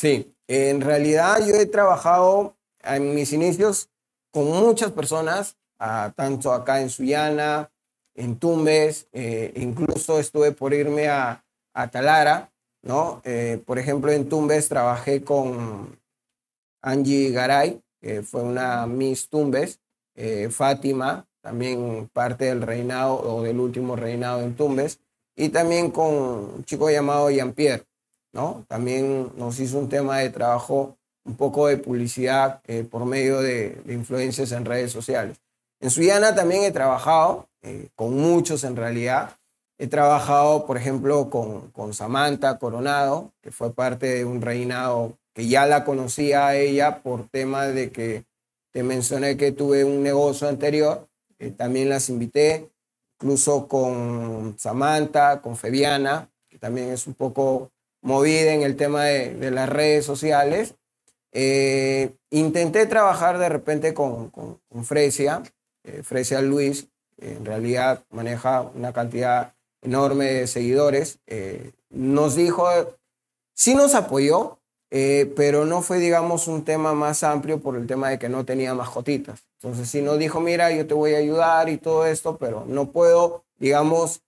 Sí, en realidad yo he trabajado en mis inicios con muchas personas, ah, tanto acá en Sullana, en Tumbes, eh, incluso estuve por irme a, Talara, ¿no? Eh, por ejemplo, en Tumbes trabajé con Angie Garay, que fue una Miss Tumbes, eh, Fátima, también parte del reinado o del último reinado en Tumbes, y también con un chico llamado Jean-Pierre, también nos hizo un tema de trabajo, un poco de publicidad eh, por medio de, influencias en redes sociales. En Suyana también he trabajado, eh, con muchos en realidad. He trabajado, por ejemplo, con, Samantha Coronado, que fue parte de un reinado que ya la conocía a ella por tema de que te mencioné que tuve un negocio anterior. Eh, también las invité, incluso con Samantha, con Febiana, que también es un poco movida en el tema de, las redes sociales. Eh, intenté trabajar de repente con, con, Frecia, Fresia, eh, Fresia Luis, en realidad maneja una cantidad enorme de seguidores. Eh, nos dijo, sí nos apoyó, pero no fue, digamos, un tema más amplio por el tema de que no tenía mascotitas. Entonces, sí nos dijo, mira, yo te voy a ayudar y todo esto, pero no puedo, digamos,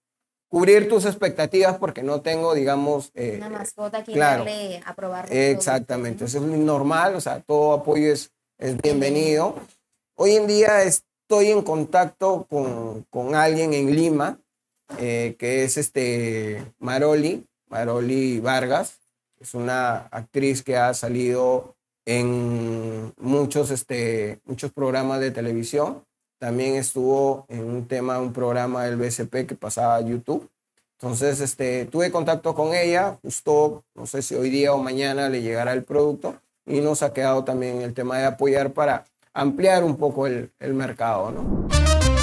cubrir tus expectativas porque no tengo, digamos... Eh, una mascota que claro, darle a probar. Exactamente, eso es normal, o sea, todo apoyo es, es bienvenido. Hoy en día estoy en contacto con, alguien en Lima, eh, que es este Maroli, Maroli Vargas, es una actriz que ha salido en muchos, este, muchos programas de televisión. También estuvo en un tema, un programa del BCP que pasaba a YouTube. Entonces, este, tuve contacto con ella, justo, no sé si hoy día o mañana le llegará el producto, y nos ha quedado también el tema de apoyar para ampliar un poco el, mercado, ¿no?